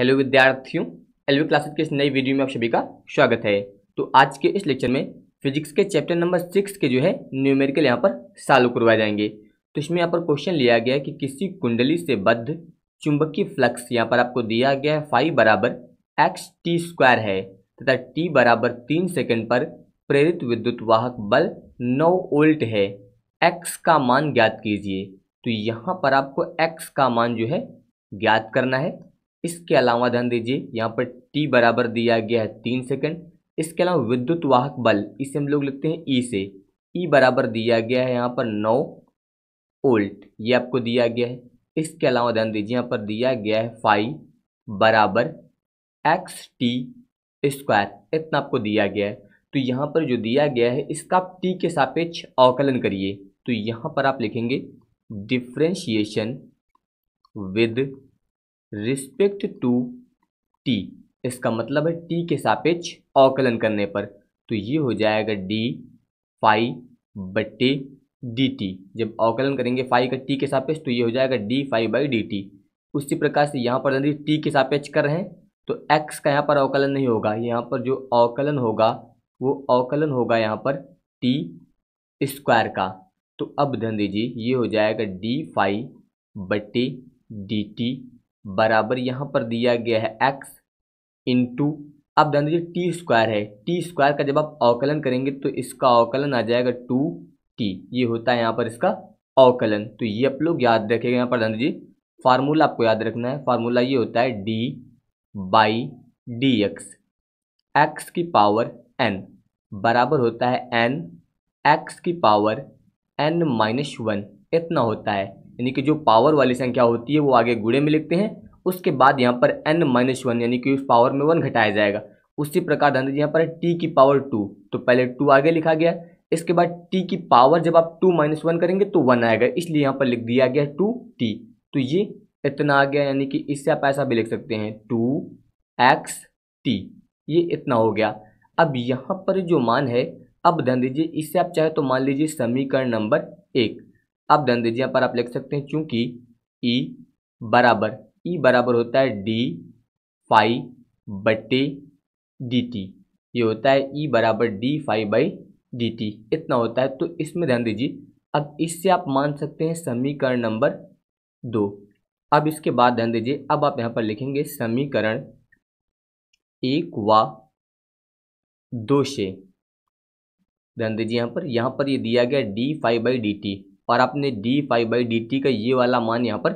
Hello विद्यार्थियों LV classes के इस नई वीडियो में आप सभी का स्वागत है तो आज के इस लेक्चर में फिजिक्स के चैप्टर नंबर सिक्स के जो है न्यूमेरिकल यहाँ पर सालू करवाए जाएंगे तो इसमें यहाँ पर क्वेश्चन लिया गया है कि किसी कुंडली से बद्ध चुंबकीय फ्लक्स यहाँ पर आपको दिया गया है फाइव बराबर एक्स टी स्क्वायर है तथा टी बराबर तीन सेकेंड पर प्रेरित विद्युत वाहक बल नौ ओल्ट है एक्स का मान ज्ञात कीजिए तो यहाँ पर आपको एक्स का मान जो है ज्ञात करना है इसके अलावा ध्यान दीजिए यहाँ पर टी बराबर दिया गया है तीन सेकंड इसके अलावा विद्युत वाहक बल इसे हम लोग लिखते हैं ई e से ई e बराबर दिया गया है यहाँ पर नौ ओल्ट ये आपको दिया गया है इसके अलावा ध्यान दीजिए यहाँ पर दिया गया है फाइव बराबर एक्स टी स्क्वायर इतना आपको दिया गया है तो यहाँ पर जो दिया गया है इसका आप टी के सापेक्ष अवकलन करिए तो यहाँ पर आप लिखेंगे differentiation with respect to T इसका मतलब है टी के सापेक्ष अवकलन करने पर तो ये हो जाएगा डी फाई बटे डी टी जब अवकलन करेंगे फाई का टी के सापेक्ष तो ये हो जाएगा D phi by D T उसी प्रकार से यहाँ पर यदि टी के सापेक्ष कर रहे हैं तो एक्स का यहाँ पर अवकलन नहीं होगा यहाँ पर जो अवकलन होगा वो अवकलन होगा यहाँ पर टी स्क्वायर का तो अब ध्यान दीजिए ये हो जाएगा डी फाई बटे डी टी बराबर यहाँ पर दिया गया है एक्स इंटू आप ध्यान दीजिए टी स्क्वायर है टी स्क्वायर का जब आप अवकलन करेंगे तो इसका अवकलन आ जाएगा टू टी ये होता है यहाँ पर इसका अवकलन तो ये आप लोग याद रखेगा यहाँ पर ध्यान दीजिए फार्मूला आपको याद रखना है फार्मूला ये होता है D by D X X की पावर एन बराबर होता है एन एक्स की पावर एन माइनस वन इतना होता है यानी कि जो पावर वाली संख्या होती है वो आगे गुड़े में लिखते हैं उसके बाद यहाँ पर एन माइनस वन यानी कि उस पावर में वन घटाया जाएगा उसी प्रकार ध्यान दीजिए यहाँ पर टी की पावर टू तो पहले टू आगे लिखा गया इसके बाद टी की पावर जब आप टू माइनस वन करेंगे तो वन आएगा इसलिए यहाँ पर लिख दिया गया टू टी तो ये इतना आ गया यानी कि इससे आप ऐसा भी लिख सकते हैं टू एक्स टी ये इतना हो गया अब यहाँ पर जो मान है अब ध्यान दीजिए इससे आप चाहे तो मान लीजिए समीकरण नंबर एक आप ध्यान दीजिए यहाँ पर आप लिख सकते हैं चूंकि ई e बराबर ई e बराबर होता है डी फाइव बटे डी टी ये होता है ई e बराबर D phi by D T इतना होता है तो इसमें ध्यान दीजिए अब इससे आप मान सकते हैं समीकरण नंबर दो अब इसके बाद ध्यान दीजिए अब आप यहाँ पर लिखेंगे समीकरण एक व दो से ध्यान दीजिए यहाँ पर यहाँ पर ये यह दिया गया D phi by D T और आपने D phi by D T का ये वाला मान यहाँ पर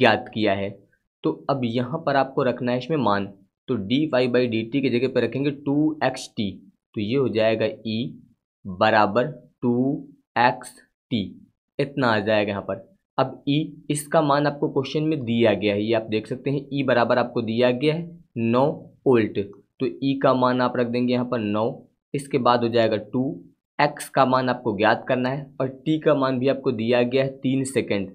ज्ञात किया है तो अब यहाँ पर आपको रखना है इसमें मान तो D phi by D T की जगह पर रखेंगे टू एक्स टी तो ये हो जाएगा ई e बराबर टू एक्स टी इतना आ जाएगा यहाँ पर अब ई e इसका मान आपको क्वेश्चन में दिया गया है ये आप देख सकते हैं ई e बराबर आपको दिया गया है नौ ओल्ट तो ई का मान आप रख देंगे यहाँ पर नौ इसके बाद हो जाएगा टू एक्स का मान आपको ज्ञात करना है और टी का मान भी आपको दिया गया है तीन सेकेंड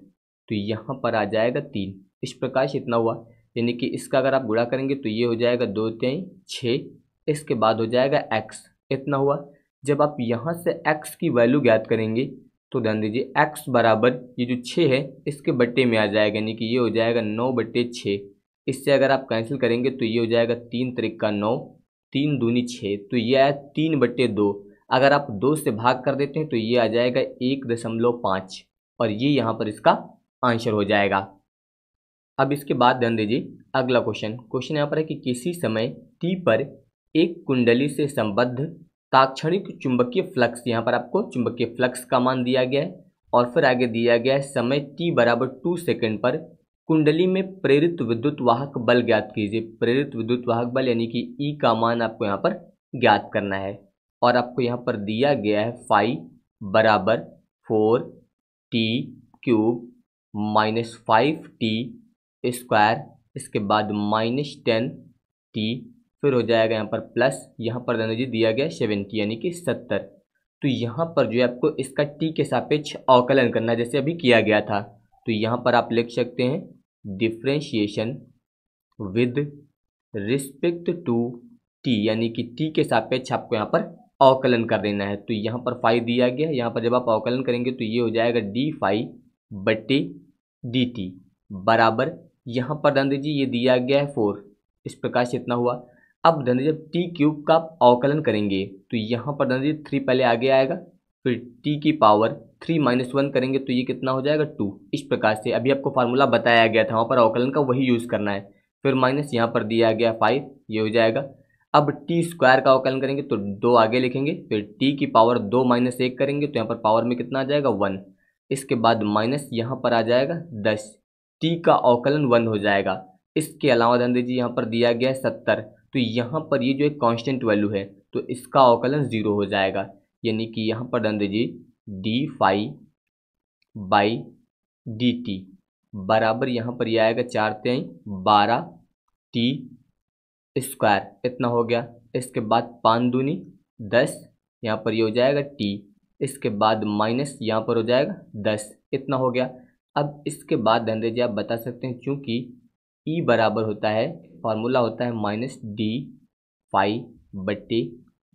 तो यहाँ पर आ जाएगा तीन इस प्रकार से इतना हुआ यानी कि इसका अगर आप गुड़ा करेंगे तो ये हो जाएगा दो तेई छः इसके बाद हो जाएगा एक्स इतना हुआ जब आप यहाँ से एक्स की वैल्यू ज्ञात करेंगे तो ध्यान दीजिए एक्स बराबर ये जो छः है इसके बट्टे में आ जाएगा यानी कि ये हो जाएगा नौ बट्टे छः इससे अगर आप कैंसिल करेंगे तो ये हो जाएगा तीन तरीका नौ तीन दूनी छः तो ये आया तीन बट्टे दो अगर आप दो से भाग कर देते हैं तो ये आ जाएगा एक दशमलव पाँच और ये यहाँ पर इसका आंसर हो जाएगा अब इसके बाद ध्यान दीजिए अगला क्वेश्चन क्वेश्चन यहाँ पर है कि किसी समय टी पर एक कुंडली से संबद्ध ताक्षणिक चुंबकीय फ्लक्स यहाँ पर आपको चुंबकीय फ्लक्स का मान दिया गया है और फिर आगे दिया गया है समय टी बराबर टू सेकेंड पर कुंडली में प्रेरित विद्युत वाहक बल ज्ञात कीजिए प्रेरित विद्युत वाहक बल यानी कि ई e का मान आपको यहाँ पर ज्ञात करना है और आपको यहाँ पर दिया गया है फाइव बराबर four T cube minus five T square इसके बाद माइनस टेन टी फिर हो जाएगा यहाँ पर प्लस यहाँ पर दाना जी दिया गया सेवेंटी यानी कि सत्तर तो यहाँ पर जो है आपको इसका टी के सापेक्ष अवकलन करना जैसे अभी किया गया था तो यहाँ पर आप लिख सकते हैं differentiation with respect to T यानी कि टी के सापेक्ष आपको यहाँ पर अवकलन कर देना है तो यहाँ पर फाइव दिया गया है यहाँ पर जब आप अवकलन करेंगे तो ये हो जाएगा डी फाइव बटे डी टी बराबर यहाँ पर धन दीजिए ये दिया गया है फोर इस प्रकार से इतना हुआ अब धन जब टी क्यूब का अवकलन करेंगे तो यहाँ पर धन दीजिए थ्री पहले आगे आएगा फिर टी की पावर थ्री माइनस वन करेंगे तो ये कितना हो जाएगा टू इस प्रकार से अभी आपको फार्मूला बताया गया था वहाँ पर अवकलन का वही यूज़ करना है फिर माइनस यहाँ पर दिया गया फाइव ये हो जाएगा अब टी स्क्वायर का अवकलन करेंगे तो दो आगे लिखेंगे फिर टी की पावर दो माइनस एक करेंगे तो यहाँ पर पावर में कितना आ जाएगा वन इसके बाद माइनस यहाँ पर आ जाएगा दस टी का अवकलन वन हो जाएगा इसके अलावा ध्यान दीजिए यहाँ पर दिया गया है सत्तर तो यहाँ पर ये जो एक कांस्टेंट वैल्यू है तो इसका अवकलन ज़ीरो हो जाएगा यानी कि यहाँ पर ध्यान दीजिए D phi by D T बराबर यहाँ पर यह आएगा चार तेई बारह टी स्क्वायर इतना हो गया इसके बाद पाँच दूनी दस यहाँ पर ये हो जाएगा टी इसके बाद माइनस यहाँ पर हो जाएगा दस इतना हो गया अब इसके बाद धनरे जी आप बता सकते हैं क्योंकि ई e बराबर होता है फार्मूला होता है माइनस डी फाई बट्टे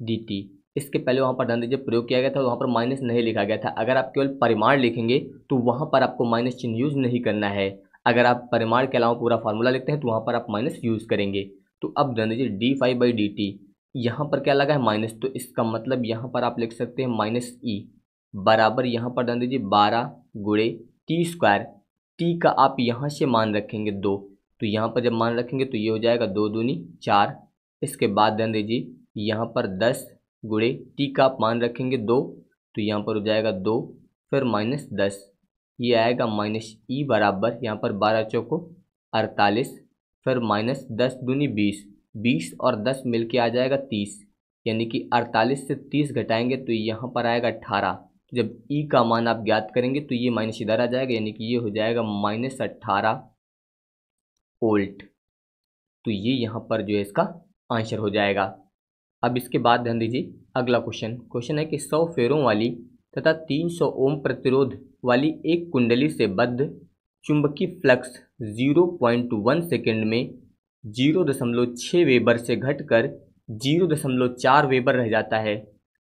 डी टी इसके पहले वहाँ पर धनरे जी प्रयोग किया गया था वहाँ पर माइनस नहीं लिखा गया था अगर आप केवल परिमाण लिखेंगे तो वहाँ पर आपको माइनस चिन्ह यूज़ नहीं करना है अगर आप परिमाण के अलावा पूरा फार्मूला लिखते हैं तो वहाँ पर आप माइनस यूज़ करेंगे तो अब ध्यान दीजिए D phi by D T यहाँ पर क्या लगा है माइनस तो इसका मतलब यहाँ पर आप लिख सकते हैं माइनस ई e, बराबर यहाँ पर ध्यान दीजिए बारह गुड़े टी स्क्वायर टी का आप यहाँ से मान रखेंगे दो तो यहाँ पर जब मान रखेंगे तो ये हो जाएगा दो दूनी चार इसके बाद ध्यान दीजिए यहाँ पर दस गुड़े टी का आप मान रखेंगे दो तो यहाँ पर हो जाएगा दो फिर माइनस दस ये आएगा माइनस ई e बराबर यहाँ पर बारह चौको अड़तालीस फिर माइनस दस दूनी बीस बीस और दस मिल के आ जाएगा तीस यानी कि अड़तालीस से तीस घटाएंगे तो यहाँ पर आएगा अट्ठारह जब ई का मान आप ज्ञात करेंगे तो ये माइनस इधर आ जाएगा यानी कि ये हो जाएगा माइनस अट्ठारह ओल्ट तो ये यहाँ पर जो है इसका आंसर हो जाएगा अब इसके बाद ध्यान दीजिए अगला क्वेश्चन क्वेश्चन है कि सौ फेरों वाली तथा तीन सौ ओम प्रतिरोध वाली एक कुंडली से बद्ध चुंबकीय flux zero point one second में जीरो दशमलव छः वेबर से घटकर जीरो दशमलव चार वेबर रह जाता है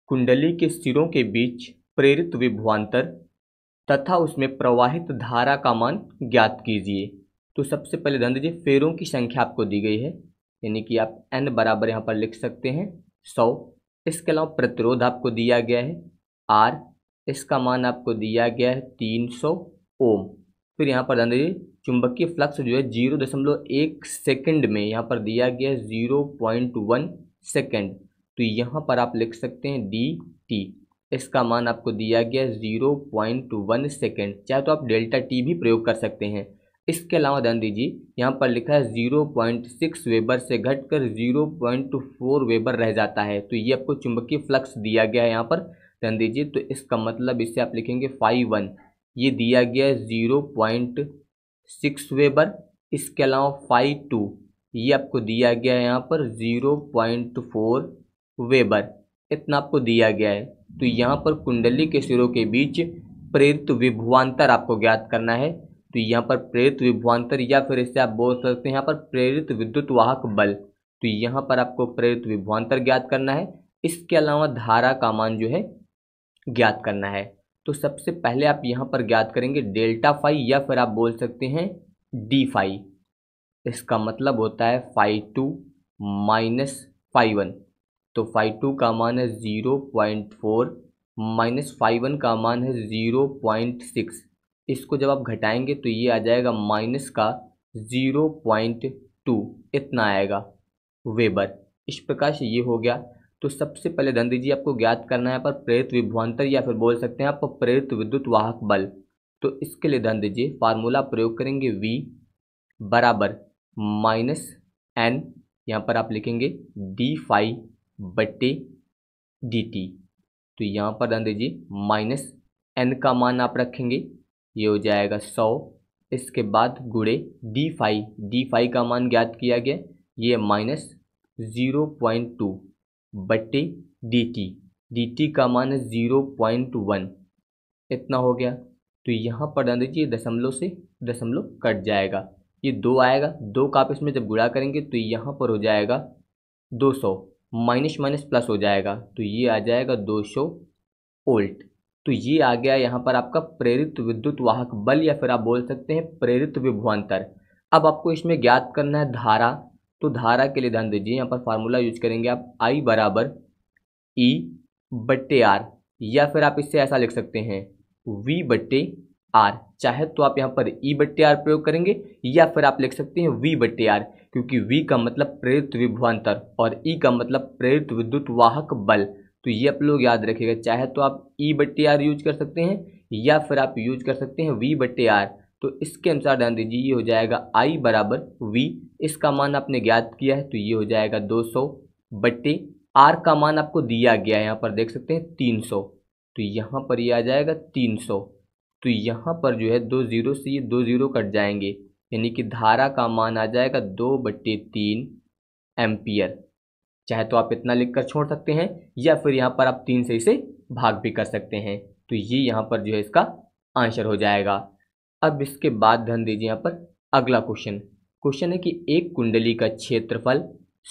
कुंडली के सिरों के बीच प्रेरित विभवान्तर तथा उसमें प्रवाहित धारा का मान ज्ञात कीजिए तो सबसे पहले धन दीजिए फेरों की संख्या आपको दी गई है यानी कि आप एन बराबर यहाँ पर लिख सकते हैं सौ इसके अलावा प्रतिरोध आपको दिया गया है आर इसका मान आपको दिया गया है तीन सौ ओम फिर यहाँ पर धन दीजिए चुंबकीय फ्लक्स जो है जीरो दशमलव एक सेकेंड में यहाँ पर दिया गया है जीरो पॉइंट वन सेकेंड तो यहाँ पर आप लिख सकते हैं डी टी इसका मान आपको दिया गया जीरो पॉइंट वन सेकेंड चाहे तो आप डेल्टा टी भी प्रयोग कर सकते हैं इसके अलावा ध्यान दीजिए यहाँ पर लिखा है जीरो पॉइंट सिक्स वेबर से घटकर जीरो पॉइंट फोर वेबर रह जाता है तो ये आपको चुंबकीय फ्लक्स दिया गया है यहाँ पर ध्यान दीजिए तो इसका मतलब इससे आप लिखेंगे फाइव वन ये दिया गया है जीरो पॉइंट सिक्स वेबर इसके अलावा फाइव टू ये आपको दिया गया है यहाँ पर ज़ीरो पॉइंट फोर वेबर इतना आपको दिया गया है तो यहाँ पर कुंडली के सिरों के बीच प्रेरित विभवान्तर आपको ज्ञात करना है तो यहाँ पर प्रेरित विभवान्तर या फिर इसे आप बोल सकते हैं यहाँ पर प्रेरित विद्युत वाहक बल तो यहाँ पर आपको प्रेरित विभवान्तर ज्ञात करना है इसके अलावा धारा का मान जो है ज्ञात करना है तो सबसे पहले आप यहाँ पर ज्ञात करेंगे डेल्टा फाई या फिर आप बोल सकते हैं डी फाई इसका मतलब होता है phi two minus phi one तो फाई टू का मान है zero point four minus phi one का मान है ज़ीरो पॉइंट सिक्स इसको जब आप घटाएंगे तो ये आ जाएगा माइनस का ज़ीरो पॉइंट टू इतना आएगा वेबर इस प्रकार से ये हो गया तो सबसे पहले धन जी आपको ज्ञात करना है पर प्रेरित विभ्वान्तर या फिर बोल सकते हैं आप प्रेरित विद्युत वाहक बल तो इसके लिए धन दीजिए फार्मूला प्रयोग करेंगे वी बराबर माइनस एन यहाँ पर आप लिखेंगे डी फाई बटे डी टी तो यहाँ पर धन दीजिए माइनस एन का मान आप रखेंगे ये हो जाएगा सौ इसके बाद गुड़े डी फाई डी फाई का मान ज्ञात किया गया ये माइनस ज़ीरो पॉइंट टू बटे डी टी डी टी का मान है ज़ीरो पॉइंट वन इतना हो गया तो यहाँ पर ध्यान दीजिए दशमलव से दशमलव कट जाएगा ये दो आएगा दो का आप इसमें जब गुड़ा करेंगे तो यहाँ पर हो जाएगा दो सौ माइनस माइनस प्लस हो जाएगा तो ये आ जाएगा दो सौ ओल्ट तो ये आ गया यहाँ पर आपका प्रेरित विद्युत वाहक बल या फिर आप बोल सकते हैं प्रेरित विभवान्तर अब आपको इसमें ज्ञात करना है धारा तो धारा के लिए ध्यान दीजिए यहाँ पर फार्मूला यूज करेंगे आप आई बराबर ई e बट्टे आर या फिर आप इससे ऐसा लिख सकते हैं वी बट्टे आर चाहे तो आप यहाँ पर ई e बट्टे आर प्रयोग करेंगे या फिर आप लिख सकते हैं वी बट्टे आर क्योंकि V का मतलब प्रेरित विभवान्तर और E का मतलब प्रेरित विद्युत वाहक बल तो ये आप लोग याद रखिएगा चाहे तो आप ई e बट्टे आर यूज कर सकते हैं या फिर आप यूज कर सकते हैं वी बट्टे आर तो इसके अनुसार ध्यान दीजिए ये हो जाएगा आई बराबर वी इसका मान आपने ज्ञात किया है तो ये हो जाएगा 200 सौ बट्टे आर का मान आपको दिया गया है यहाँ पर देख सकते हैं 300 तो यहाँ पर ये यह आ जाएगा 300 तो यहाँ पर जो है दो ज़ीरो से ये दो ज़ीरो कट जाएंगे यानी कि धारा का मान आ जाएगा दो बट्टे तीन एम्पियर चाहे तो आप इतना लिख कर छोड़ सकते हैं या फिर यहाँ पर आप तीन से इसे भाग भी कर सकते हैं तो ये यहाँ पर जो है इसका आंसर हो जाएगा अब इसके बाद ध्यान दीजिए यहाँ पर अगला क्वेश्चन क्वेश्चन है कि एक कुंडली का क्षेत्रफल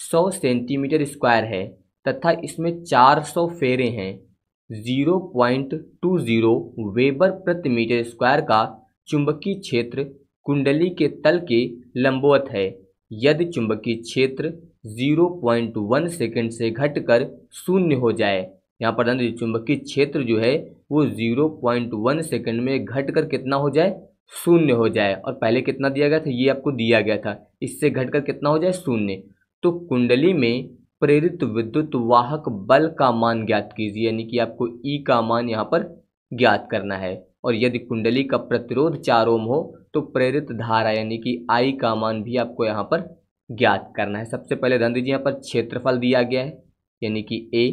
सौ सेंटीमीटर स्क्वायर है तथा इसमें चार सौ फेरे हैं जीरो टू जीरो वेबर प्रति मीटर स्क्वायर का चुंबकीय क्षेत्र कुंडली के तल के लंबवत है यदि चुंबकीय क्षेत्र 0.1 सेकंड से घटकर शून्य हो जाए यहाँ पर ध्यान दीजिए चुंबकीय क्षेत्र जो है वो 0.1 सेकंड में घटकर कितना हो जाए शून्य हो जाए और पहले कितना दिया गया था ये आपको दिया गया था इससे घटकर कितना हो जाए शून्य तो कुंडली में प्रेरित विद्युत वाहक बल का मान ज्ञात कीजिए यानी कि आपको ई e का मान यहाँ पर ज्ञात करना है और यदि कुंडली का प्रतिरोध चार ओम हो तो प्रेरित धारा यानी कि आई का मान भी आपको यहाँ पर ज्ञात करना है सबसे पहले ध्यान दीजिए यहाँ पर क्षेत्रफल दिया गया है यानी कि ए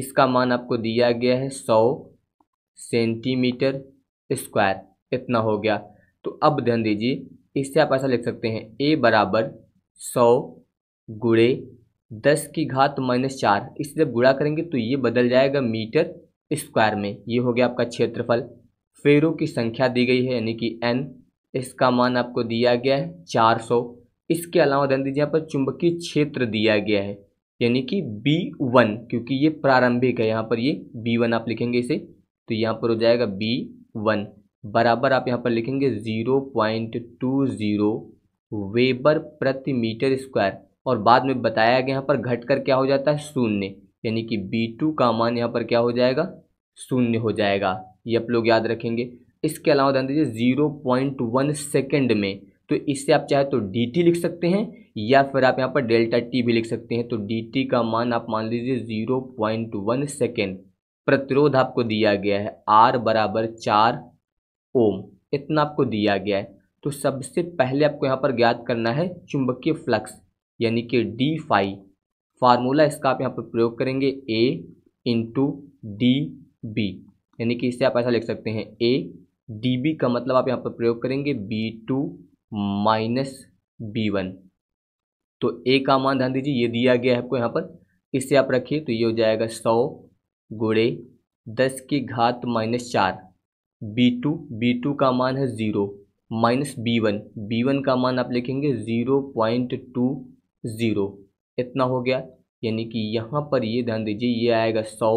इसका मान आपको दिया गया है सौ सेंटीमीटर स्क्वायर इतना हो गया तो अब ध्यान दीजिए इससे आप ऐसा लिख सकते हैं ए बराबर सौ गुड़े दस की घात माइनस चार इससे जब गुड़ा करेंगे तो ये बदल जाएगा मीटर स्क्वायर में ये हो गया आपका क्षेत्रफल फेरों की संख्या दी गई है यानी कि एन इसका मान आपको दिया गया है चार सौ इसके अलावा ध्यान दीजिए यहाँ पर चुंबकीय क्षेत्र दिया गया है यानी कि बी वन क्योंकि ये प्रारंभिक है यहाँ पर ये बी वन आप लिखेंगे इसे तो यहाँ पर हो जाएगा बी वन बराबर आप यहाँ पर लिखेंगे zero point two zero weber प्रति मीटर स्क्वायर और बाद में बताया गया यहाँ पर घटकर क्या हो जाता है शून्य यानी कि बी टू का मान यहाँ पर क्या हो जाएगा शून्य हो जाएगा ये आप लोग याद रखेंगे इसके अलावा ध्यान दीजिए ज़ीरो पॉइंट वन सेकेंड में तो इससे आप चाहे तो डी टी लिख सकते हैं या फिर आप यहाँ पर डेल्टा टी भी लिख सकते हैं तो डी टी का मान आप मान लीजिए ज़ीरो पॉइंट वन सेकेंड प्रतिरोध आपको दिया गया है आर बराबर चार ओम इतना आपको दिया गया है तो सबसे पहले आपको यहाँ पर ज्ञात करना है चुंबकीय फ्लक्स यानी कि डी फाई फार्मूला इसका आप यहाँ पर प्रयोग करेंगे ए इंटू डी बी यानी कि इससे आप ऐसा लिख सकते हैं ए डी बी का मतलब आप यहाँ पर प्रयोग करेंगे B two minus B one तो ए का मान ध्यान दीजिए ये दिया गया है आपको यहाँ पर इससे आप रखिए तो ये हो जाएगा सौ गुड़े दस की घात माइनस चार बी टू बी टू का मान है zero minus B one B one का मान आप लिखेंगे ज़ीरो पॉइंट टू ज़ीरो इतना हो गया यानी कि यहाँ पर ये ध्यान दीजिए ये आएगा सौ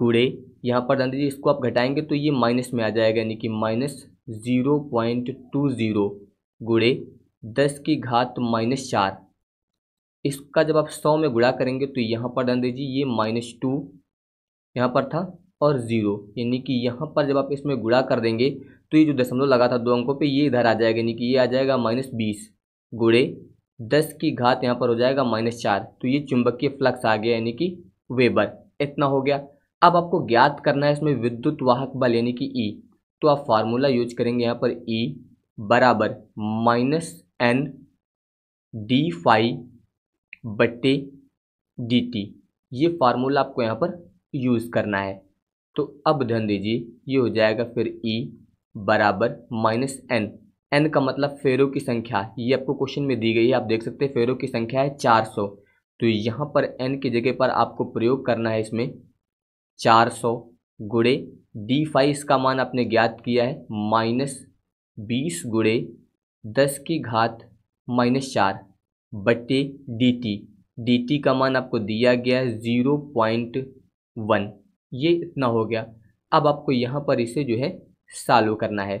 गुड़े यहाँ पर ध्यान दीजिए इसको आप घटाएंगे तो ये माइनस में आ जाएगा यानी कि minus zero point two zero गुड़े दस की घात माइनस चार इसका जब आप सौ में गुड़ा करेंगे तो यहाँ पर ध्यान दीजिए ये माइनस टू यहाँ पर था और ज़ीरो यानी कि यहाँ पर जब आप इसमें गुड़ा कर देंगे तो ये जो दशमलव लगा था दो अंकों पे ये इधर आ जाएगा यानी कि ये आ जाएगा माइनस बीस गुड़े दस की घात यहाँ पर हो जाएगा माइनस चार तो ये चुंबकीय फ्लक्स आ गया यानी कि वेबर इतना हो गया अब आपको ज्ञात करना है इसमें विद्युत वाहक बल यानी कि ई e। तो आप फार्मूला यूज करेंगे यहाँ पर ई e बराबर माइनस एन डी फाई बट्टे डी टी ये फार्मूला आपको यहाँ पर यूज़ करना है तो अब ध्यान दीजिए ये हो जाएगा फिर ई e बराबर माइनस एन एन का मतलब फेरों की संख्या ये आपको क्वेश्चन में दी गई है आप देख सकते हैं फेरों की संख्या है चार सौ तो यहाँ पर एन की जगह पर आपको प्रयोग करना है इसमें चार सौ गुड़े डी फाइव इसका मान आपने ज्ञात किया है माइनस बीस गुड़े दस की घात माइनस चार बट्टे डी टी डी टी का मान आपको दिया गया है ज़ीरो पॉइंट वन ये इतना हो गया अब आपको यहाँ पर इसे जो है सालो करना है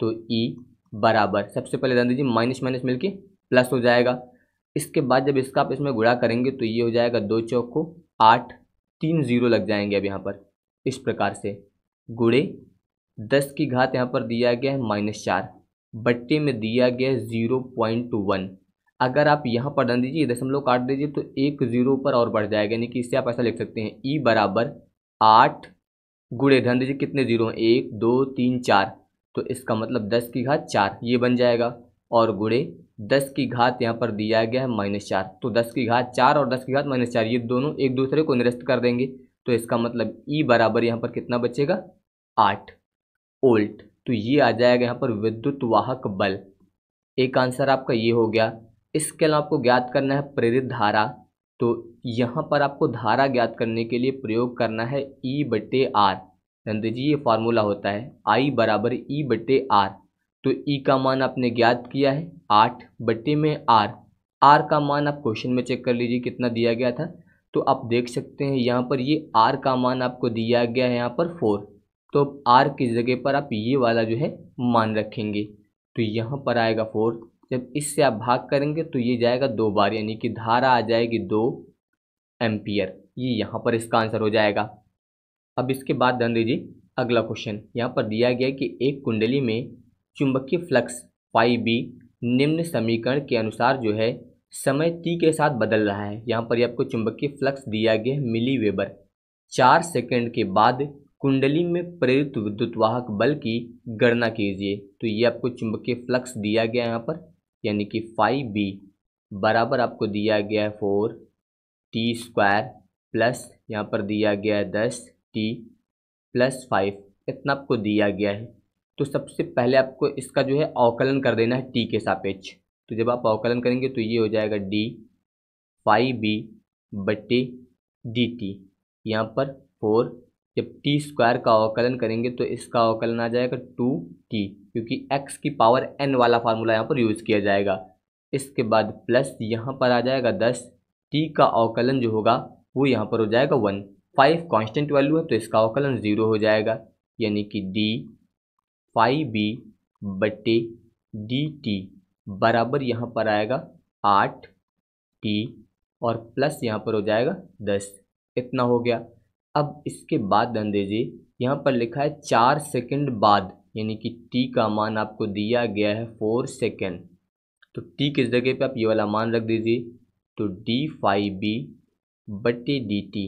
तो ई e बराबर सबसे पहले ध्यान दीजिए माइनस माइनस मिल के प्लस हो जाएगा इसके बाद जब इसका आप इसमें गुड़ा करेंगे तो ये हो जाएगा दो चौको आठ तीन जीरो लग जाएंगे अब यहाँ पर इस प्रकार से गुड़े दस की घात यहाँ पर दिया गया है माइनस चार बट्टे में दिया गया है ज़ीरो पॉइंट वन अगर आप यहाँ पर डाल दीजिए दशमलव काट दीजिए तो एक ज़ीरो पर और बढ़ जाएगा यानी कि इससे आप ऐसा लिख सकते हैं ई e बराबर आठ गुड़े ध्यान दीजिए कितने जीरो हैं एक दो तीन चार तो इसका मतलब दस की घात चार ये बन जाएगा और गुड़े दस की घात यहाँ पर दिया गया है माइनस चार तो दस की घात चार और दस की घात माइनस चार ये दोनों एक दूसरे को निरस्त कर देंगे तो इसका मतलब ई बराबर यहाँ पर कितना बचेगा आठ ओल्ट तो ये आ जाएगा यहाँ पर विद्युत वाहक बल एक आंसर आपका ये हो गया इसके अलावा आपको ज्ञात करना है प्रेरित धारा तो यहाँ पर आपको धारा ज्ञात करने के लिए प्रयोग करना है ई e बटे आर नंद जी ये फार्मूला होता है आई बराबर ई e बटे आर तो ई e का मान आपने ज्ञात किया है आठ बटे में आर आर का मान आप क्वेश्चन में चेक कर लीजिए कितना दिया गया था तो आप देख सकते हैं यहाँ पर ये आर का मान आपको दिया गया है यहाँ पर फोर तो आर की जगह पर आप ये वाला जो है मान रखेंगे तो यहाँ पर आएगा फोर जब इससे आप भाग करेंगे तो ये जाएगा दो बार यानी कि धारा आ जाएगी दो एम्पियर ये यहाँ पर इसका आंसर हो जाएगा अब इसके बाद ध्यान दीजिए अगला क्वेश्चन यहाँ पर दिया गया कि एक कुंडली में चुंबकीय फ्लक्स पाई बी निम्न समीकरण के अनुसार जो है समय टी के साथ बदल रहा है यहाँ पर आपको चुंबकीय फ्लक्स दिया गया है मिली वेबर चार सेकेंड के बाद कुंडली में प्रेरित विद्युत वाहक बल की गणना कीजिए तो ये आपको चुंबकीय फ्लक्स दिया गया है यहाँ पर यानी कि फाइव बी बराबर आपको दिया गया है फोर टी स्क्वायर प्लस यहाँ पर दिया गया है दस टी प्लस फाइव इतना आपको दिया गया है तो सबसे पहले आपको इसका जो है अवकलन कर देना है टी के सापेक्ष तो जब आप अवकलन करेंगे तो ये हो जाएगा डी फाइव बी बटे डी टी यहाँ पर फोर जब टी स्क्वायर का अवकलन करेंगे तो इसका अवकलन आ जाएगा टू टी क्योंकि एक्स की पावर एन वाला फार्मूला यहाँ पर यूज़ किया जाएगा इसके बाद प्लस यहाँ पर आ जाएगा दस टी का अवकलन जो होगा वो यहाँ पर हो जाएगा वन फाइव कांस्टेंट वैल्यू है तो इसका अवकलन ज़ीरो हो जाएगा यानी कि डी फाइव बी बटे डी टी बराबर यहाँ पर आएगा आठ टी और प्लस यहाँ पर हो जाएगा दस इतना हो गया अब इसके बाद ध्यान दीजिए यहाँ पर लिखा है चार सेकंड बाद यानी कि टी का मान आपको दिया गया है फोर सेकेंड तो टी किस जगह पे आप ये वाला मान रख दीजिए तो डी फाइव बी बटे डी टी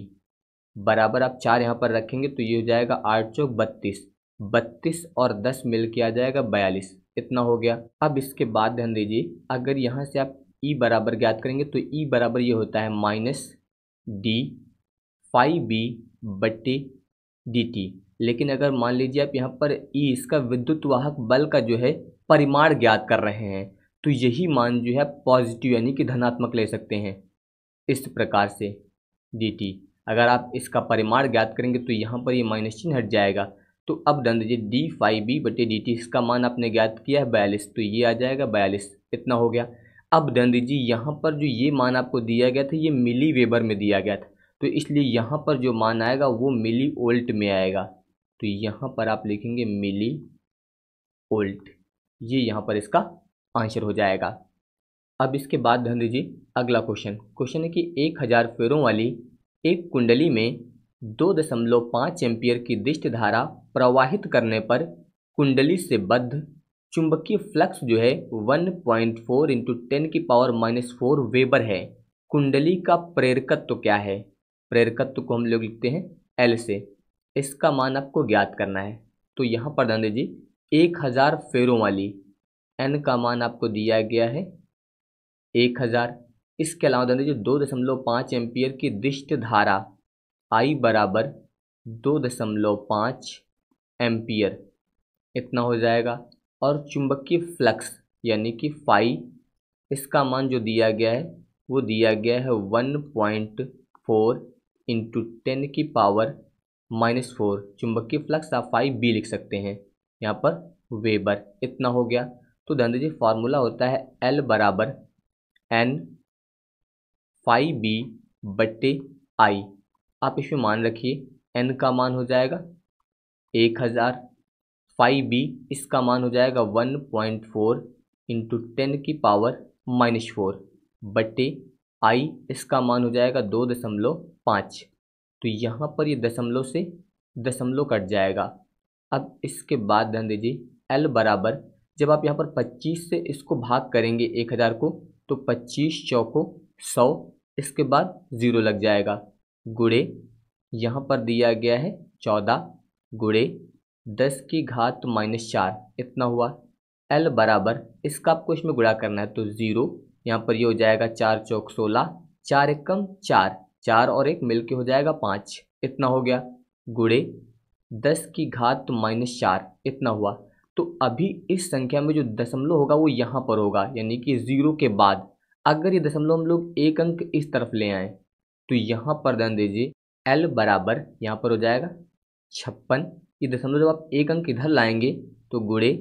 बराबर आप चार यहाँ पर रखेंगे तो ये हो जाएगा आठ चौक बत्तीस बत्तीस और दस मिल के आ जाएगा बयालीस इतना हो गया अब इसके बाद ध्यान दीजिए अगर यहाँ से आप ई e बराबर ज्ञात करेंगे तो ई e बराबर ये होता है माइनस डी फाइव बी बटे डी टी लेकिन अगर मान लीजिए आप यहाँ पर ई इसका विद्युत वाहक बल का जो है परिमाण ज्ञात कर रहे हैं तो यही मान जो है पॉजिटिव यानी कि धनात्मक ले सकते हैं इस प्रकार से डी अगर आप इसका परिमाण ज्ञात करेंगे तो यहाँ पर ये माइनस चिन्ह हट जाएगा तो अब डन दीजिए डी फाइव बी बटे डी टी इसका मान आपने ज्ञात किया है बयालीस तो ये आ जाएगा बयालीस इतना हो गया अब डन दीजिए यहाँ पर जो ये मान आपको दिया गया था ये मिली वेबर में दिया गया था तो इसलिए यहाँ पर जो मान आएगा वो मिली ओल्ट में आएगा तो यहाँ पर आप लिखेंगे मिली ओल्ट ये यहाँ पर इसका आंसर हो जाएगा अब इसके बाद ध्यान दीजिए अगला क्वेश्चन क्वेश्चन है कि एक हज़ार फेरों वाली एक कुंडली में दो दशमलव पाँच एम्पियर की दृष्ट धारा प्रवाहित करने पर कुंडली से बद्ध चुंबकीय फ्लक्स जो है one point four into ten की पावर माइनस फोर वेबर है कुंडली का प्रेरकत्व तो क्या है प्रेरकत्व तो को हम लोग लिखते हैं एल से इसका मान आपको ज्ञात करना है तो यहाँ पर ध्यान दीजिए एक हज़ार फेरों वाली एन का मान आपको दिया गया है एक हज़ार इसके अलावा ध्यान दीजिए दो दशमलव पाँच एम्पियर की दृष्ट धारा आई बराबर दो दशमलव पाँच एम्पियर इतना हो जाएगा और चुंबकीय फ्लक्स यानी कि फाई इसका मान जो दिया गया है वो दिया गया है one point four into ten की पावर माइनस फोर चुंबकीय फ्लक्स आप फाइव बी लिख सकते हैं यहाँ पर वेबर इतना हो गया तो ध्यान जी फार्मूला होता है एल बराबर एन फाइव बी बट्टे आई आप इसमें मान रखिए एन का मान हो जाएगा एक हज़ार फाइव बी इसका मान हो जाएगा one point four into ten की पावर माइनस फोर बट्टे आई इसका मान हो जाएगा दो दशमलव पाँच तो यहाँ पर ये दशमलव से दशमलव कट जाएगा अब इसके बाद ध्यान दीजिए एल बराबर जब आप यहाँ पर पच्चीस से इसको भाग करेंगे एक हज़ार को तो पच्चीस चौको सौ इसके बाद ज़ीरो लग जाएगा गुड़े यहाँ पर दिया गया है चौदह गुड़े दस की घात माइनस चार इतना हुआ एल बराबर इसका आपको इसमें गुड़ा करना है तो ज़ीरो यहाँ पर ये यह हो जाएगा चार चौक सोलह चार एकम चार चार और एक मिल के हो जाएगा पाँच इतना हो गया गुड़े दस की घात तो माइनस चार इतना हुआ तो अभी इस संख्या में जो दशमलव होगा वो यहाँ पर होगा यानी कि ज़ीरो के बाद अगर ये दशमलव हम लोग एक अंक इस तरफ ले आए तो यहाँ पर ध्यान दीजिए एल बराबर यहाँ पर हो जाएगा छप्पन ये दशमलव जब आप एक अंक इधर लाएंगे तो गुड़े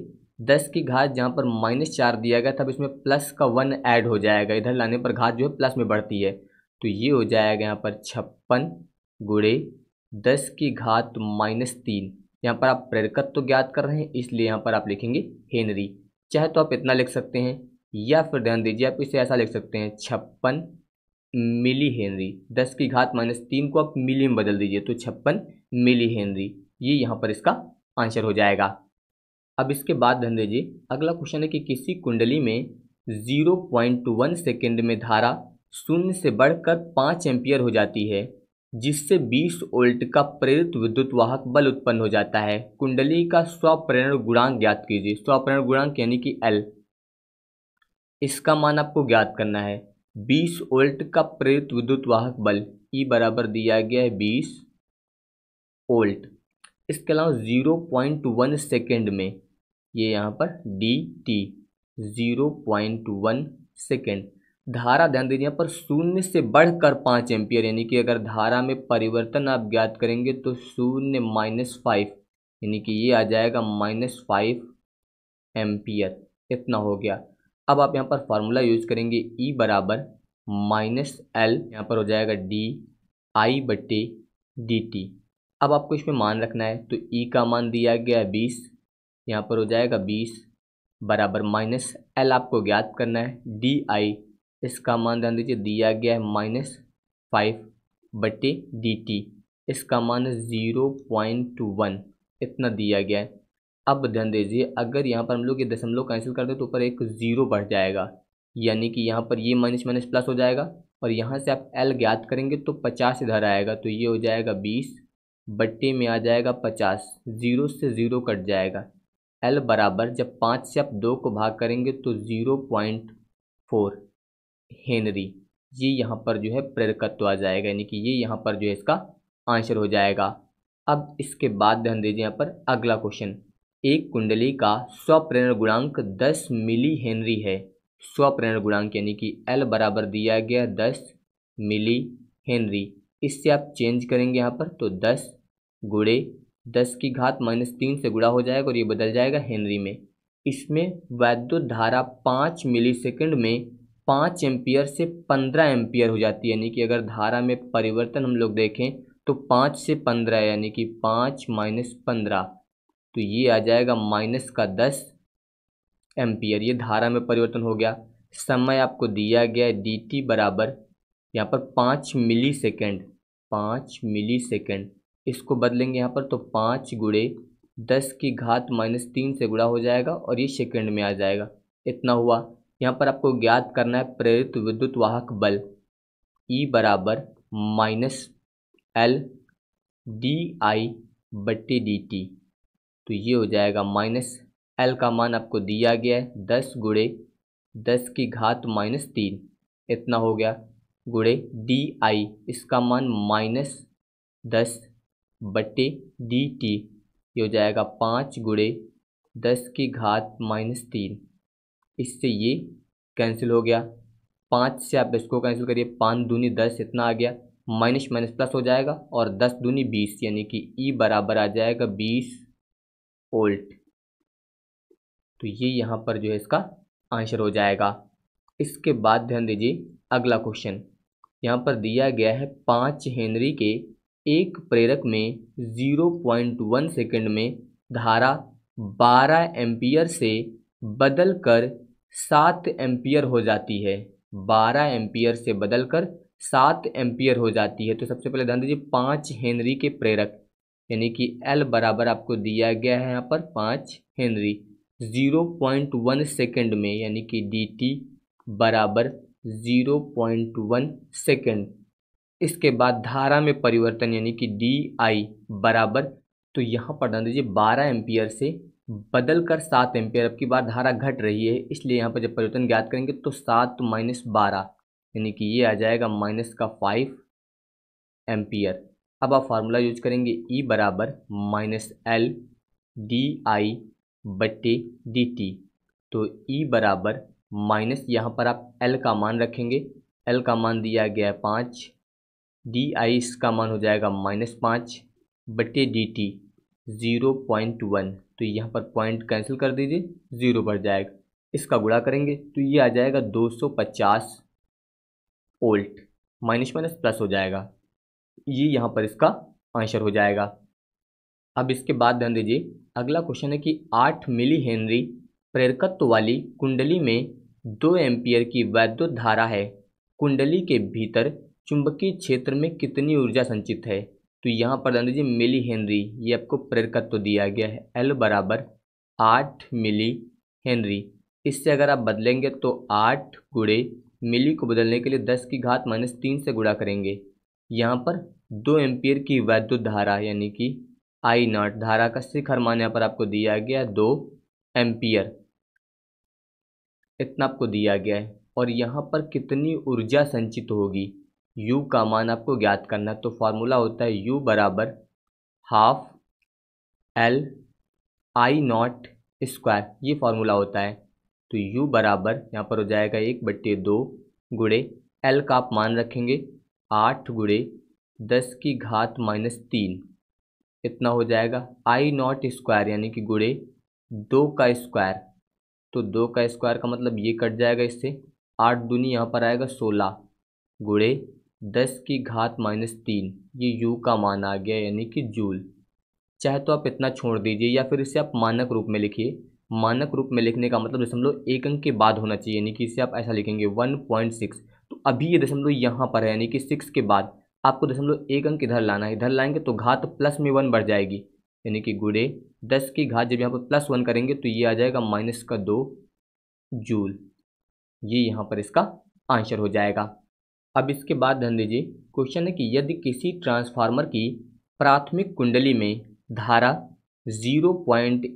दस की घात जहाँ पर माइनस चार दिया गया तब इसमें प्लस का वन ऐड हो जाएगा इधर लाने पर घात जो है प्लस में बढ़ती है तो ये हो जाएगा यहाँ पर छप्पन गुड़े दस की घात माइनस तीन यहाँ पर आप प्रेरकत्व तो ज्ञात कर रहे हैं इसलिए यहाँ पर आप लिखेंगे हेनरी चाहे तो आप इतना लिख सकते हैं या फिर ध्यान दीजिए आप इसे ऐसा लिख सकते हैं छप्पन मिली हेनरी दस की घात माइनस तीन को आप मिली में बदल दीजिए तो छप्पन मिली हेनरी ये यहाँ पर इसका आंसर हो जाएगा अब इसके बाद ध्यान दीजिए अगला क्वेश्चन है कि किसी कुंडली में जीरो पॉइंट वन सेकेंड में धारा शून्य से बढ़कर पाँच एम्पियर हो जाती है जिससे 20 वोल्ट का प्रेरित विद्युत वाहक बल उत्पन्न हो जाता है कुंडली का स्वप्रेरण गुणांक ज्ञात कीजिए स्वप्रेरण गुणांक यानी कि एल इसका मान आपको ज्ञात करना है 20 वोल्ट का प्रेरित विद्युत वाहक बल ई e बराबर दिया गया है 20 वोल्ट इसके अलावा 0.1 सेकेंड में ये यहाँ पर D T zero point one second धारा ध्यान दीजिए यहाँ पर शून्य से बढ़कर पाँच एम्पियर यानी कि अगर धारा में परिवर्तन आप ज्ञात करेंगे तो शून्य माइनस फाइव यानी कि ये आ जाएगा माइनस फाइव एम्पियर इतना हो गया अब आप यहाँ पर फार्मूला यूज करेंगे ई e बराबर माइनस एल यहाँ पर हो जाएगा डी आई बटे डी टी अब आपको इसमें मान रखना है तो ई e का मान दिया गया है बीस यहाँ पर हो जाएगा बीस बराबर माइनस एल आपको ज्ञात करना है डी आई इसका मान ध्यान दीजिए दिया गया है माइनस फाइव बटे डी टी इसका मान ज़ीरो पॉइंट टू वन इतना दिया गया है अब ध्यान दीजिए अगर यहाँ पर हम लोग ये दशमलव कैंसिल कर दें तो ऊपर एक ज़ीरो बढ़ जाएगा यानी कि यहाँ पर ये माइनस माइनस प्लस हो जाएगा और यहाँ से आप एल ज्ञात करेंगे तो पचास इधर आएगा तो ये हो जाएगा बीस बट्टे में आ जाएगा पचास ज़ीरो से ज़ीरो कट जाएगा एल बराबर जब पाँच से आप दो को भाग करेंगे तो ज़ीरो पॉइंट फोर हेनरी ये यहाँ पर जो है प्रेरकत्व आ जाएगा यानी कि ये यहाँ पर जो है इसका आंसर हो जाएगा अब इसके बाद ध्यान दीजिए यहाँ पर अगला क्वेश्चन एक कुंडली का स्वप्रेरण गुणांक दस मिली हेनरी है स्वप्रेरण गुणांक यानी कि एल बराबर दिया गया दस मिली हेनरी इससे आप चेंज करेंगे यहाँ पर तो दस गुड़े दस की घात माइनस तीन से गुड़ा हो जाएगा और ये बदल जाएगा हेनरी में इसमें वैद्युत धारा पाँच मिली सेकेंड में पाँच एम्पियर से पंद्रह एम्पियर हो जाती है यानी कि अगर धारा में परिवर्तन हम लोग देखें तो पाँच से पंद्रह यानी कि पाँच माइनस पंद्रह तो ये आ जाएगा माइनस का दस एम्पियर ये धारा में परिवर्तन हो गया समय आपको दिया गया है डी टी बराबर यहाँ पर पाँच मिली सेकेंड पाँच मिली सेकेंड इसको बदलेंगे यहाँ पर तो पाँच गुड़े दस की घात माइनस तीन से गुड़ा हो जाएगा और ये सेकेंड में आ जाएगा इतना हुआ यहाँ पर आपको ज्ञात करना है प्रेरित विद्युत वाहक बल ई e बराबर माइनस एल डी आई बट्टे डी टी तो ये हो जाएगा माइनस एल का मान आपको दिया गया है दस गुड़े दस की घात माइनस तीन इतना हो गया गुड़े डी आई इसका मान माइनस दस बट्टे डी टी ये हो जाएगा पाँच गुड़े दस की घात माइनस तीन इससे ये कैंसिल हो गया पाँच से आप इसको कैंसिल करिए पाँच दूनी दस इतना आ गया माइनस माइनस प्लस हो जाएगा और दस दूनी बीस यानी कि ई बराबर आ जाएगा बीस ओल्ट तो ये यहाँ पर जो है इसका आंसर हो जाएगा इसके बाद ध्यान दीजिए अगला क्वेश्चन यहाँ पर दिया गया है पाँच हेनरी के एक प्रेरक में ज़ीरो पॉइंट वन सेकेंड में धारा बारह एम्पियर से बदल कर सात एम्पियर हो जाती है बारह एम्पियर से बदलकर सात एम्पियर हो जाती है तो सबसे पहले ध्यान दीजिए पाँच हेनरी के प्रेरक यानी कि एल बराबर आपको दिया गया है यहाँ पर पाँच henry zero point one second में यानी कि डी टी बराबर ज़ीरो पॉइंट वन सेकेंड इसके बाद धारा में परिवर्तन यानी कि डी आई बराबर तो यहाँ पर ध्यान दीजिए बारह एम्पियर से बदल कर सात एम्पियर अब की बार धारा घट रही है इसलिए यहाँ पर जब परिवर्तन ज्ञात करेंगे तो सात माइनस बारह यानी कि ये आ जाएगा माइनस का फाइव एम्पियर अब आप फार्मूला यूज करेंगे ई e बराबर माइनस एल डी आई बटे डी टी तो ई e बराबर माइनस यहाँ पर आप एल का मान रखेंगे एल का मान दिया गया है पाँच डी आई इसका मान हो जाएगा माइनस पाँच बटे D T zero point one तो यहाँ पर पॉइंट कैंसिल कर दीजिए ज़ीरो बढ़ जाएगा इसका गुड़ा करेंगे तो ये आ जाएगा 250 वोल्ट माइनस माइनस प्लस हो जाएगा ये यहाँ पर इसका आंसर हो जाएगा अब इसके बाद ध्यान दीजिए अगला क्वेश्चन है कि आठ मिली हेनरी प्रेरकत्व वाली कुंडली में दो एम्पियर की वैद्युत धारा है कुंडली के भीतर चुंबकीय क्षेत्र में कितनी ऊर्जा संचित है तो यहाँ पर ध्यान दीजिए मिली हेनरी ये आपको प्रेरकत्व तो दिया गया है एल बराबर आठ मिली हेनरी इससे अगर आप बदलेंगे तो आठ गुड़े मिली को बदलने के लिए दस की घात माइनस तीन से गुड़ा करेंगे यहाँ पर दो एम्पियर की वैद्युत धारा यानी कि आई नॉट धारा का शिखर मान यहाँ पर आपको दिया गया दो एम्पियर इतना आपको दिया गया है और यहाँ पर कितनी ऊर्जा संचित होगी u का मान आपको ज्ञात करना तो फार्मूला होता है u बराबर half L I nought square ये फार्मूला होता है तो u बराबर यहाँ पर हो जाएगा एक बट्टे दो गुड़े एल का आप मान रखेंगे आठ गुड़े दस की घात माइनस तीन इतना हो जाएगा आई नॉट स्क्वायर यानी कि गुड़े दो का स्क्वायर तो दो का स्क्वायर का मतलब ये कट जाएगा इससे आठ दूनी यहाँ पर आएगा सोलह गुड़े दस की घात माइनस तीन ये यू का मान आ गया यानी कि जूल चाहे तो आप इतना छोड़ दीजिए या फिर इसे आप मानक रूप में लिखिए मानक रूप में लिखने का मतलब दशमलव एक अंक के बाद होना चाहिए यानी कि इसे आप ऐसा लिखेंगे वन पॉइंट सिक्स तो अभी ये दशमलव यहाँ पर है यानी कि सिक्स के बाद आपको दशमलव एक अंक इधर लाना है इधर लाएंगे तो घात प्लस में वन बढ़ जाएगी यानी कि गुड़े दस की घात जब यहाँ पर प्लस वन करेंगे तो ये आ जाएगा माइनस का दो जूल ये यहाँ पर इसका आंसर हो जाएगा अब इसके बाद ध्यान दीजिए क्वेश्चन है कि यदि किसी ट्रांसफार्मर की प्राथमिक कुंडली में धारा 0.8 पॉइंट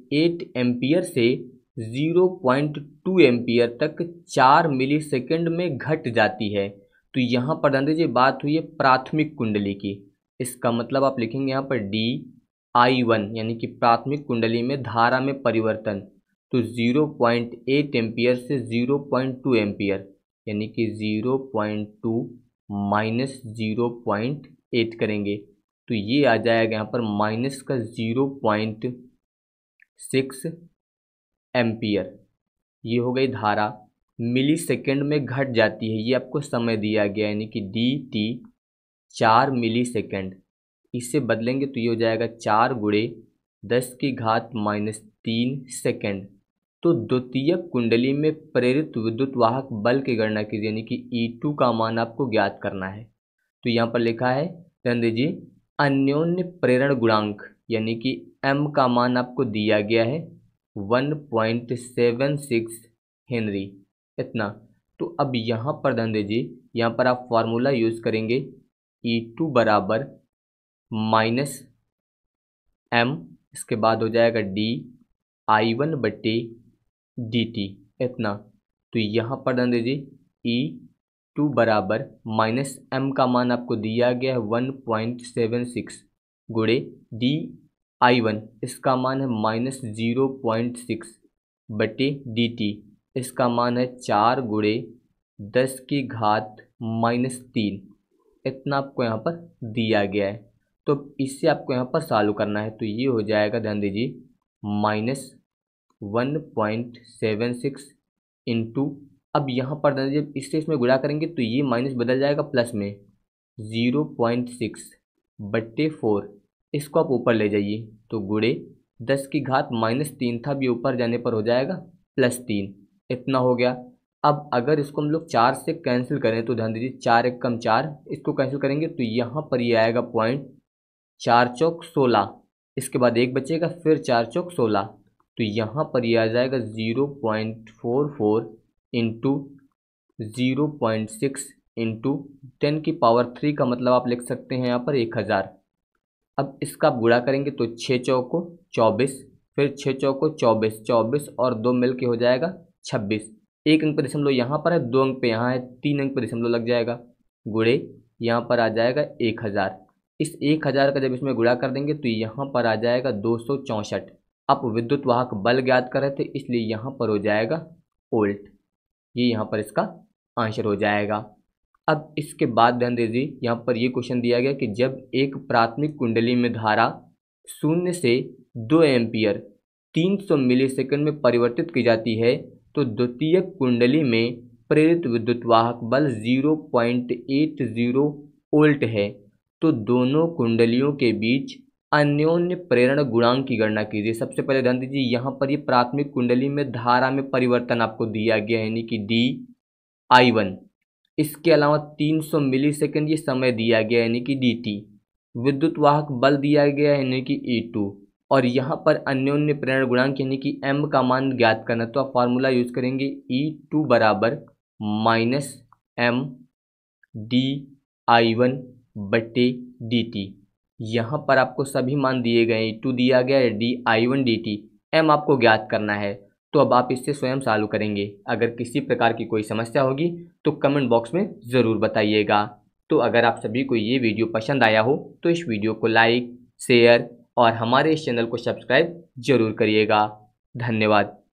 से 0.2 पॉइंट तक चार मिलीसेकंड में घट जाती है तो यहाँ पर ध्यान दीजिए बात हुई है प्राथमिक कुंडली की इसका मतलब आप लिखेंगे यहाँ पर डी आई वन यानी कि प्राथमिक कुंडली में धारा में परिवर्तन तो 0.8 एम्पियर से 0.2 पॉइंट यानी कि zero point two minus zero point eight करेंगे तो ये आ जाएगा यहाँ पर माइनस का ज़ीरो पॉइंट सिक्स एम्पियर ये हो गई धारा मिली सेकेंड में घट जाती है ये आपको समय दिया गया यानी कि डी टी चार मिली सेकेंड इससे बदलेंगे तो ये हो जाएगा चार गुड़े दस की घात माइनस तीन सेकेंड तो द्वितीयक कुंडली में प्रेरित विद्युत वाहक बल की गणना कीजिए यानी कि ई e टू का मान आपको ज्ञात करना है तो यहाँ पर लिखा है चंद्र जी अन्योन्य प्रेरण गुणांक यानी कि एम का मान आपको दिया गया है one point seven six henry इतना तो अब यहाँ पर ध्यान जी यहाँ पर आप फार्मूला यूज़ करेंगे ई e टू बराबर माइनस एम इसके बाद हो जाएगा डी आई वन बटी डी टी इतना तो यहाँ पर ध्यान दीजिए ई e टू बराबर माइनस एम का मान आपको दिया गया है वन पॉइंट सेवन सिक्स गुड़े डी आई वन इसका मान है माइनस ज़ीरो पॉइंट सिक्स बटे डी टी इसका मान है चार गुड़े दस की घात माइनस तीन इतना आपको यहाँ पर दिया गया है तो इससे आपको यहाँ पर सॉल्व करना है तो ये हो जाएगा ध्यान दीजिए minus one point seven six into अब यहाँ पर जब इससे इसमें गुड़ा करेंगे तो ये माइनस बदल जाएगा प्लस में ज़ीरो पॉइंट सिक्स बट्टे फोर इसको आप ऊपर ले जाइए तो गुड़े दस की घात माइनस तीन था भी ऊपर जाने पर हो जाएगा प्लस तीन इतना हो गया अब अगर इसको हम लोग चार से कैंसिल करें तो ध्यान दीजिए चार एक कम चार इसको कैंसिल करेंगे तो यहाँ पर ये आएगा पॉइंट चार चौक सोलह इसके बाद एक बचेगा फिर चार चौक सोलह तो यहाँ पर यह आ जाएगा zero point four four into zero point six into ten की पावर थ्री का मतलब आप लिख सकते हैं यहाँ पर एक हज़ार अब इसका आप गुड़ा करेंगे तो छः चौको चौबीस फिर छः चौको चौबीस चौबीस और दो मिल के हो जाएगा छब्बीस एक अंक पर दशमलव यहाँ पर है दो अंक पे यहाँ है तीन अंक पर दशमलव लग जाएगा गुड़े यहाँ पर आ जाएगा एक हज़ार इस एक हज़ार का जब इसमें गुड़ा कर देंगे तो यहाँ पर आ जाएगा दो सौ चौंसठ आप विद्युत वाहक बल ज्ञात कर रहे थे इसलिए यहाँ पर हो जाएगा ओल्ट ये यहाँ पर इसका आंसर हो जाएगा अब इसके बाद ध्यान दीजिए यहाँ पर ये क्वेश्चन दिया गया कि जब एक प्राथमिक कुंडली में धारा शून्य से दो एम्पियर 300 मिलीसेकंड में परिवर्तित की जाती है तो द्वितीय कुंडली में प्रेरित विद्युत वाहक बल 0.80 ओल्ट है तो दोनों कुंडलियों के बीच अन्योन्य प्रेरण गुणांक की गणना कीजिए सबसे पहले ध्यान दीजिए यहाँ पर ये प्राथमिक कुंडली में धारा में परिवर्तन आपको दिया गया है यानी कि डी आई वन इसके अलावा 300 मिलीसेकंड ये समय दिया गया है यानी कि डी टी विद्युत वाहक बल दिया गया है यानी कि ई टू और यहाँ पर अन्योन्य प्रेरण गुणांक यानी कि एम का मान ज्ञात करना तो आप फार्मूला यूज करेंगे ई टू बराबर minus M D I one बटे डी टी यहाँ पर आपको सभी मान दिए गए टू दिया गया है D I one D T M आपको ज्ञात करना है तो अब आप इससे स्वयं चालू करेंगे अगर किसी प्रकार की कोई समस्या होगी तो कमेंट बॉक्स में ज़रूर बताइएगा तो अगर आप सभी को ये वीडियो पसंद आया हो तो इस वीडियो को लाइक शेयर और हमारे इस चैनल को सब्सक्राइब जरूर करिएगा धन्यवाद